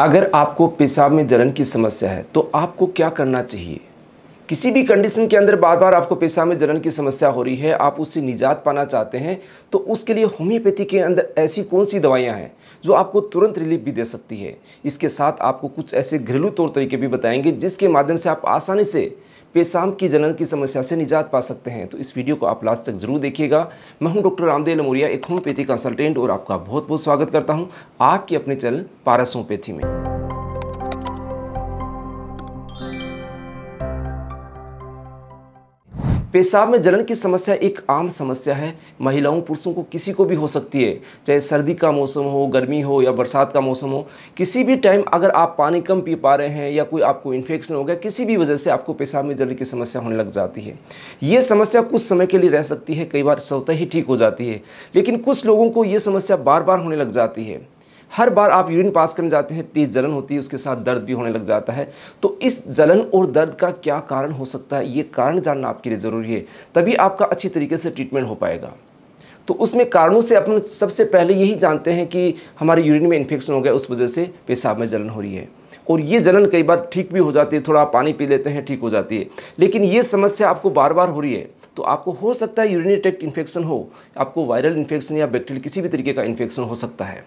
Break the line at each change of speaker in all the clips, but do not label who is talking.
अगर आपको पेशाब में जलन की समस्या है तो आपको क्या करना चाहिए किसी भी कंडीशन के अंदर बार बार आपको पेशाब में जलन की समस्या हो रही है आप उससे निजात पाना चाहते हैं तो उसके लिए होम्योपैथी के अंदर ऐसी कौन सी दवाइयाँ हैं जो आपको तुरंत रिलीफ भी दे सकती है इसके साथ आपको कुछ ऐसे घरेलू तौर तरीके भी बताएंगे जिसके माध्यम से आप आसानी से पेशाब की जलन की समस्या से निजात पा सकते हैं तो इस वीडियो को आप लास्ट तक जरूर देखिएगा मैं हूँ डॉक्टर रामदेव लमोरिया एक होम्योपैथी कंसल्टेंट और आपका बहुत बहुत स्वागत करता हूँ आपके अपने चैनल पारस होम्योपैथी में पेशाब में जलन की समस्या एक आम समस्या है महिलाओं पुरुषों को किसी को भी हो सकती है चाहे सर्दी का मौसम हो गर्मी हो या बरसात का मौसम हो किसी भी टाइम अगर आप पानी कम पी पा रहे हैं या कोई आपको इन्फेक्शन हो गया किसी भी वजह से आपको पेशाब में जलन की समस्या होने लग जाती है ये समस्या कुछ समय के लिए रह सकती है कई बार स्वतः ही ठीक हो जाती है लेकिन कुछ लोगों को ये समस्या बार बार होने लग जाती है हर बार आप यूरिन पास करने जाते हैं तेज जलन होती है उसके साथ दर्द भी होने लग जाता है तो इस जलन और दर्द का क्या कारण हो सकता है ये कारण जानना आपके लिए ज़रूरी है तभी आपका अच्छी तरीके से ट्रीटमेंट हो पाएगा तो उसमें कारणों से अपन सबसे पहले यही जानते हैं कि हमारे यूरिन में इन्फेक्शन हो गया उस वजह से पेशाब में जलन हो रही है और ये जलन कई बार ठीक भी हो जाती है थोड़ा पानी पी लेते हैं ठीक हो जाती है लेकिन ये समस्या आपको बार बार हो रही है तो आपको हो सकता है यूरिनरी ट्रैक्ट इन्फेक्शन हो आपको वायरल इन्फेक्शन या बैक्टीरियल किसी भी तरीके का इन्फेक्शन हो सकता है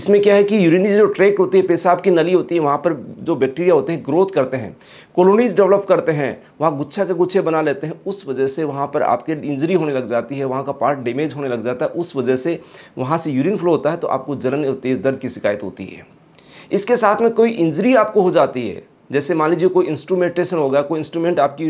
इसमें क्या है कि यूरिनरी जो ट्रैक्ट होती है पेशाब की नली होती है वहाँ पर जो बैक्टीरिया होते हैं ग्रोथ करते हैं कॉलोनीज डेवलप करते हैं वहाँ गुच्छा के गुच्छे बना लेते हैं उस वजह से वहाँ पर आपके इंजरी होने लग जाती है वहाँ का पार्ट डैमेज होने लग जाता है उस वजह से वहाँ से यूरिन फ्लो होता है तो आपको जलन और तेज़ दर्द की शिकायत होती है इसके साथ में कोई इंजरी आपको हो जाती है जैसे मान लीजिए कोई इंस्ट्रूमेंटेशन होगा कोई इंस्ट्रूमेंट आपकी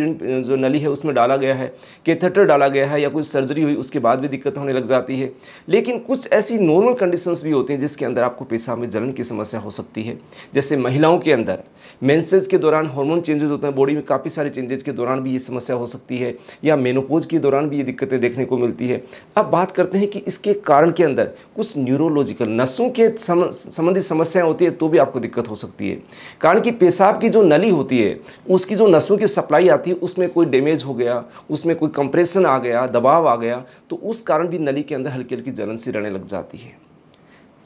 जो नली है उसमें डाला गया है कैथेटर डाला गया है या कोई सर्जरी हुई उसके बाद भी दिक्कत होने लग जाती है लेकिन कुछ ऐसी नॉर्मल कंडीशंस भी होती हैं जिसके अंदर आपको पेशाब में जलन की समस्या हो सकती है जैसे महिलाओं के अंदर मेंसेज के दौरान हार्मोन चेंजेस होते हैं बॉडी में काफ़ी सारे चेंजेस के दौरान भी ये समस्या हो सकती है या मेनोपोज के दौरान भी ये दिक्कतें देखने को मिलती है अब बात करते हैं कि इसके कारण के अंदर कुछ न्यूरोलॉजिकल नसों के संबंधित समस्याएं होती है तो भी आपको दिक्कत हो सकती है कारण कि पेशाब की की जो नली होती है उसकी जो नसों की सप्लाई आती है उसमें कोई डैमेज हो गया उसमें कोई कंप्रेशन आ गया दबाव आ गया तो उस कारण भी नली के अंदर हल्की हल्की जलन सी रहने लग जाती है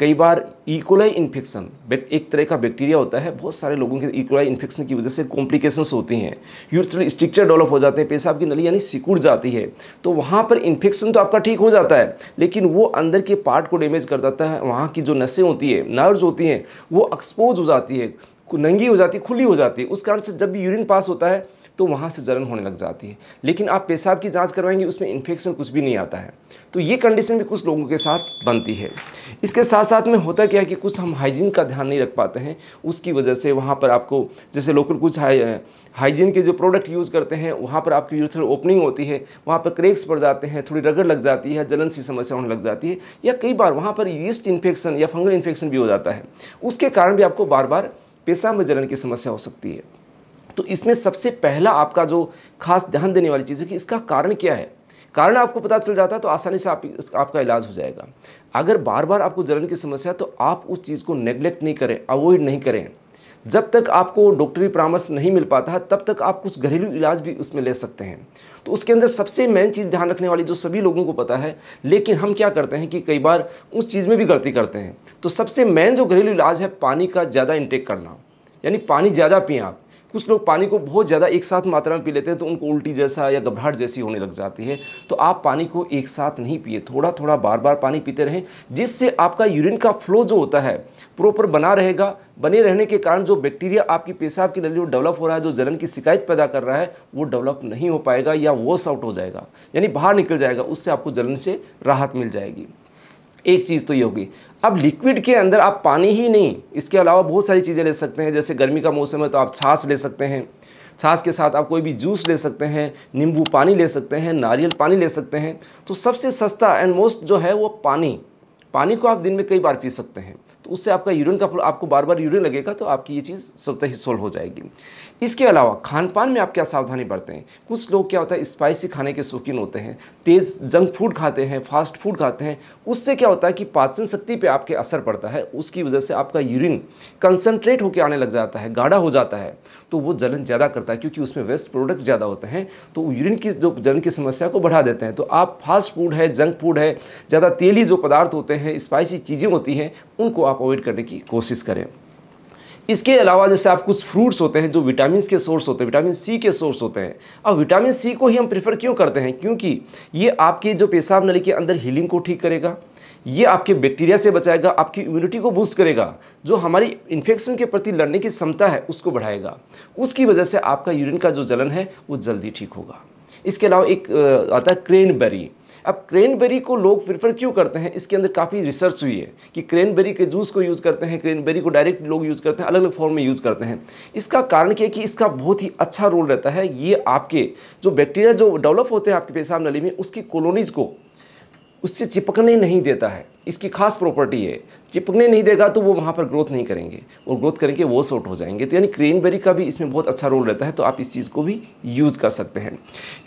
कई बार इकोलाई e. इन्फेक्शन एक तरह का बैक्टीरिया होता है बहुत सारे लोगों के इकोलाई e. इन्फेक्शन की वजह से कॉम्प्लिकेशंस होती हैं यूरिथ्रल स्ट्रक्चर डेवलप हो जाते हैं पेशाब की नली यानी सिकुड़ जाती है तो वहाँ पर इन्फेक्शन तो आपका ठीक हो जाता है लेकिन वो अंदर के पार्ट को डैमेज कर देता है वहाँ की जो नसें होती है नर्व्स होती हैं वो एक्सपोज हो जाती है नंगी हो जाती खुली हो जाती है उस कारण से जब भी यूरिन पास होता है तो वहाँ से जलन होने लग जाती है लेकिन आप पेशाब की जांच करवाएंगे उसमें इन्फेक्शन कुछ भी नहीं आता है तो ये कंडीशन भी कुछ लोगों के साथ बनती है इसके साथ साथ में होता क्या है कि कुछ हम हाइजीन का ध्यान नहीं रख पाते हैं उसकी वजह से वहाँ पर आपको जैसे लोकल कुछ हाइजीन के जो प्रोडक्ट यूज़ करते हैं वहाँ पर आपकी यूथल ओपनिंग होती है वहाँ पर क्रेक्स पड़ जाते हैं थोड़ी रगड़ लग जाती है जलन सी समस्या होने लग जाती है या कई बार वहाँ पर यीस्ट इन्फेक्शन या फंगल इन्फेक्शन भी हो जाता है उसके कारण भी आपको बार बार पेशा में जलन की समस्या हो सकती है तो इसमें सबसे पहला आपका जो खास ध्यान देने वाली चीज़ है कि इसका कारण क्या है कारण आपको पता चल जाता है तो आसानी से आप आपका इलाज हो जाएगा अगर बार बार आपको जलन की समस्या है तो आप उस चीज़ को नेग्लेक्ट नहीं करें अवॉइड नहीं करें जब तक आपको डॉक्टरी परामर्श नहीं मिल पाता तब तक आप कुछ घरेलू इलाज भी उसमें ले सकते हैं तो उसके अंदर सबसे मेन चीज़ ध्यान रखने वाली जो सभी लोगों को पता है लेकिन हम क्या करते हैं कि कई बार उस चीज़ में भी गलती करते हैं तो सबसे मेन जो घरेलू इलाज है पानी का ज़्यादा इंटेक करना यानी पानी ज़्यादा पिए आप कुछ लोग पानी को बहुत ज़्यादा एक साथ मात्रा में पी लेते हैं तो उनको उल्टी जैसा या घबराहट जैसी होने लग जाती है तो आप पानी को एक साथ नहीं पिए थोड़ा थोड़ा बार बार पानी पीते रहें जिससे आपका यूरिन का फ्लो जो होता है प्रॉपर बना रहेगा बने रहने के कारण जो बैक्टीरिया आपकी पेशाब की नली में डेवलप हो रहा है जो जलन की शिकायत पैदा कर रहा है वो डेवलप नहीं हो पाएगा या वॉश आउट हो जाएगा यानी बाहर निकल जाएगा उससे आपको जलन से राहत मिल जाएगी एक चीज़ तो ये होगी अब लिक्विड के अंदर आप पानी ही नहीं इसके अलावा बहुत सारी चीज़ें ले सकते हैं जैसे गर्मी का मौसम है तो आप छाछ ले सकते हैं छाछ के साथ आप कोई भी जूस ले सकते हैं नींबू पानी ले सकते हैं नारियल पानी ले सकते हैं तो सबसे सस्ता एंड मोस्ट जो है वो पानी पानी को आप दिन में कई बार पी सकते हैं तो उससे आपका यूरिन का आपको बार बार यूरिन लगेगा तो आपकी ये चीज़ स्वतः ही सोल्व हो जाएगी इसके अलावा खान पान में आप क्या सावधानी बरतें कुछ लोग क्या होता है स्पाइसी खाने के शौकीन होते हैं तेज़ जंक फूड खाते हैं फास्ट फूड खाते हैं उससे क्या होता है कि पाचन शक्ति पर आपके असर पड़ता है उसकी वजह से आपका यूरिन कंसनट्रेट होकर आने लग जाता है गाढ़ा हो जाता है तो वो जलन ज़्यादा करता है क्योंकि उसमें वेस्ट प्रोडक्ट ज़्यादा होते हैं तो यूरिन की जो जलन की समस्या को बढ़ा देते हैं तो आप फास्ट फूड है जंक फूड है ज़्यादा तेली जो पदार्थ होते हैं स्पाइसी चीज़ें होती हैं उनको आप अवॉइड करने की कोशिश करें इसके अलावा जैसे आप कुछ फ्रूट्स होते हैं जो विटामिन के सोर्स होते हैं विटामिन सी के सोर्स होते हैं अब विटामिन सी को ही हम प्रेफर क्यों करते हैं क्योंकि ये आपके जो पेशाब नली के अंदर हीलिंग को ठीक करेगा ये आपके बैक्टीरिया से बचाएगा आपकी इम्यूनिटी को बूस्ट करेगा जो हमारी इन्फेक्शन के प्रति लड़ने की क्षमता है उसको बढ़ाएगा उसकी वजह से आपका यूरिन का जो जलन है वो जल्दी ठीक होगा इसके अलावा एक आता है क्रेनबेरी अब क्रेनबेरी को लोग प्रीफर क्यों करते हैं इसके अंदर काफ़ी रिसर्च हुई है कि क्रेनबेरी के जूस को यूज़ करते हैं क्रेनबेरी को डायरेक्ट लोग यूज़ करते हैं अलग अलग फॉर्म में यूज़ करते हैं इसका कारण क्या है कि इसका बहुत ही अच्छा रोल रहता है ये आपके जो बैक्टीरिया जो डेवलप होते हैं आपके पेशाब नली में उसकी कॉलोनीज़ को उससे चिपकने नहीं देता है इसकी खास प्रॉपर्टी है चिपकने नहीं देगा तो वो वहाँ पर ग्रोथ नहीं करेंगे और ग्रोथ करेंगे वो शॉर्ट हो जाएंगे तो यानी क्रेनबेरी का भी इसमें बहुत अच्छा रोल रहता है तो आप इस चीज़ को भी यूज़ कर सकते हैं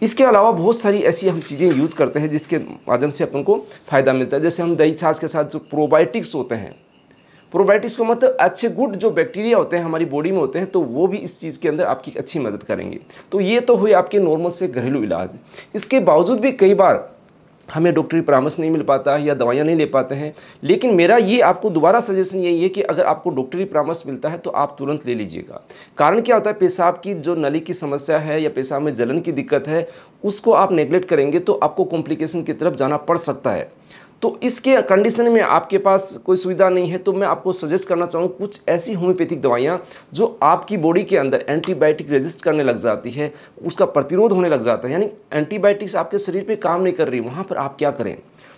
इसके अलावा बहुत सारी ऐसी हम चीज़ें यूज़ करते हैं जिसके माध्यम से अपन को फ़ायदा मिलता है जैसे हम दही छाछ के साथ जो प्रोबायोटिक्स होते हैं प्रोबायोटिक्स को मतलब अच्छे गुड जो बैक्टीरिया होते हैं हमारी बॉडी में होते हैं तो वो भी इस चीज़ के अंदर आपकी अच्छी मदद करेंगे तो ये तो हुई आपके नॉर्मल से घरेलू इलाज इसके बावजूद भी कई बार हमें डॉक्टरी परामर्श नहीं मिल पाता या दवाइयाँ नहीं ले पाते हैं लेकिन मेरा ये आपको दोबारा सजेशन यही है कि अगर आपको डॉक्टरी परामर्श मिलता है तो आप तुरंत ले लीजिएगा कारण क्या होता है पेशाब की जो नली की समस्या है या पेशाब में जलन की दिक्कत है उसको आप नेग्लेक्ट करेंगे तो आपको कॉम्प्लिकेशन की तरफ जाना पड़ सकता है तो इसके कंडीशन में आपके पास कोई सुविधा नहीं है तो मैं आपको सजेस्ट करना चाहूँ कुछ ऐसी होम्योपैथिक दवाइयाँ जो आपकी बॉडी के अंदर एंटीबायोटिक रेजिस्ट करने लग जाती है उसका प्रतिरोध होने लग जाता है यानी एंटीबायोटिक्स आपके शरीर पर काम नहीं कर रही वहाँ पर आप क्या करें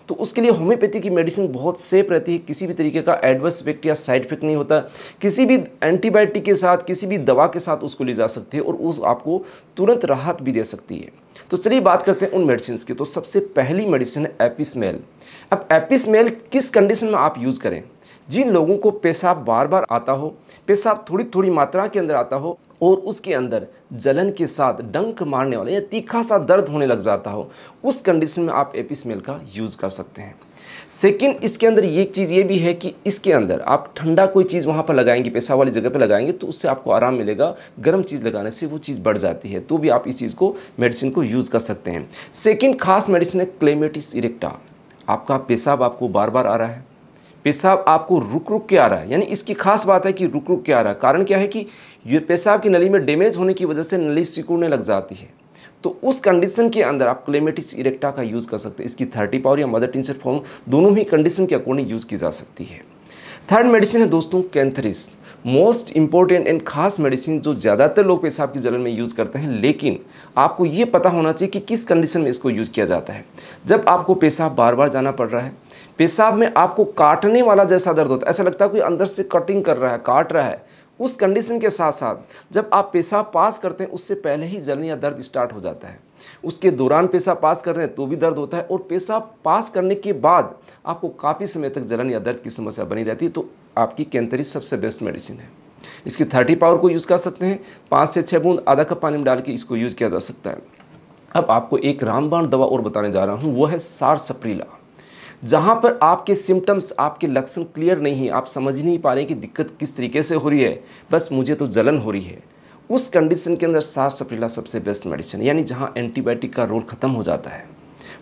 तो उसके लिए होम्योपैथी की मेडिसिन बहुत सेफ रहती है किसी भी तरीके का एडवर्स इफेक्ट या साइड इफेक्ट नहीं होता किसी भी एंटीबायोटिक के साथ किसी भी दवा के साथ उसको ले जा सकती है और उस आपको तुरंत राहत भी दे सकती है तो चलिए बात करते हैं उन मेडिसिन की तो सबसे पहली मेडिसिन है एपिसमेल अब एपिसमेल किस कंडीशन में आप यूज़ करें जिन लोगों को पेशाब बार बार आता हो पेशाब थोड़ी थोड़ी मात्रा के अंदर आता हो और उसके अंदर जलन के साथ डंक मारने वाला या तीखा सा दर्द होने लग जाता हो उस कंडीशन में आप एपिसमेल का यूज़ कर सकते हैं सेकेंड इसके अंदर ये चीज़ ये भी है कि इसके अंदर आप ठंडा कोई चीज़ वहाँ पर लगाएंगे पेशाब वाली जगह पर लगाएंगे तो उससे आपको आराम मिलेगा गर्म चीज़ लगाने से वो चीज़ बढ़ जाती है तो भी आप इस चीज़ को मेडिसिन को यूज़ कर सकते हैं सेकेंड खास मेडिसिन है क्लेमेटिस इरेक्टा आपका पेशाब आपको बार बार आ रहा है पेशाब आपको रुक रुक के आ रहा है यानी इसकी खास बात है कि रुक रुक के आ रहा है कारण क्या है कि ये पेशाब की नली में डैमेज होने की वजह से नली सिकुड़ने लग जाती है तो उस कंडीशन के अंदर आप क्लेमेटिस इरेक्टा का यूज़ कर सकते हैं इसकी थर्टी पावर या मदर टिंसर फॉर्म दोनों ही कंडीशन के अकॉर्डिंग यूज़ की जा सकती है थर्ड मेडिसिन है दोस्तों कैंथरिस मोस्ट इंपॉर्टेंट एंड खास मेडिसिन जो ज़्यादातर लोग पेशाब की जलन में यूज़ करते हैं लेकिन आपको ये पता होना चाहिए कि किस कंडीशन में इसको यूज़ किया जाता है जब आपको पेशाब बार बार जाना पड़ रहा है पेशाब में आपको काटने वाला जैसा दर्द होता है ऐसा लगता है कोई अंदर से कटिंग कर रहा है काट रहा है उस कंडीशन के साथ साथ जब आप पेशाब पास करते हैं उससे पहले ही जलन या दर्द स्टार्ट हो जाता है उसके दौरान पेशाब पास कर रहे हैं तो भी दर्द होता है और पेशाब पास करने के बाद आपको काफ़ी समय तक जलन या दर्द की समस्या बनी रहती है तो आपकी कैंतरी सबसे बेस्ट मेडिसिन है इसकी थर्टी पावर को यूज़ कर सकते हैं पाँच से छः बूंद आधा कप पानी में डाल के इसको यूज़ किया जा सकता है अब आपको एक रामबाण दवा और बताने जा रहा हूँ वो है सार सप्रीला जहाँ पर आपके सिम्टम्स आपके लक्षण क्लियर नहीं है आप समझ नहीं पा रहे कि दिक्कत किस तरीके से हो रही है बस मुझे तो जलन हो रही है उस कंडीशन के अंदर सास सपीला सबसे बेस्ट मेडिसिन यानी जहाँ एंटीबायोटिक का रोल ख़त्म हो जाता है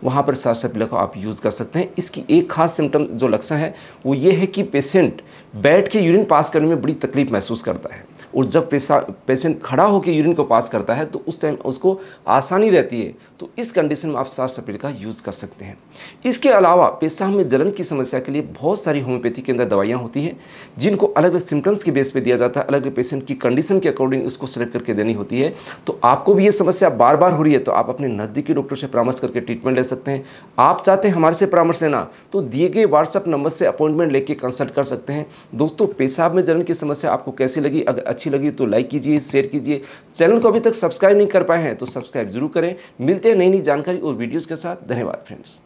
वहाँ पर सास सपीला को आप यूज़ कर सकते हैं इसकी एक खास सिम्टम जो लक्षण है वो ये है कि पेशेंट बैठ के यूरिन पास करने में बड़ी तकलीफ महसूस करता है और जब पेशेंट खड़ा होकर यूरिन को पास करता है तो उस टाइम उसको आसानी रहती है तो इस कंडीशन में आप सार सफेद का यूज़ कर सकते हैं इसके अलावा पेशाब में जलन की समस्या के लिए बहुत सारी होम्योपैथी के अंदर दवाइयाँ होती हैं जिनको अलग अलग सिम्टम्स के बेस पर दिया जाता है अलग अलग पेशेंट की कंडीशन के अकॉर्डिंग उसको सेलेक्ट करके देनी होती है तो आपको भी ये समस्या बार बार हो रही है तो आप अपने नज़दीकी डॉक्टर से परामर्श करके ट्रीटमेंट ले सकते हैं आप चाहते हैं हमारे से परामर्श लेना तो दिए गए व्हाट्सअप नंबर से अपॉइंटमेंट लेके कंसल्ट कर सकते हैं दोस्तों पेशाब में जलन की समस्या आपको कैसी लगी अगर अच्छी अच्छी लगी तो लाइक कीजिए शेयर कीजिए चैनल को अभी तक सब्सक्राइब नहीं कर पाए हैं तो सब्सक्राइब जरूर करें मिलते हैं नई नई जानकारी और वीडियोज़ के साथ धन्यवाद फ्रेंड्स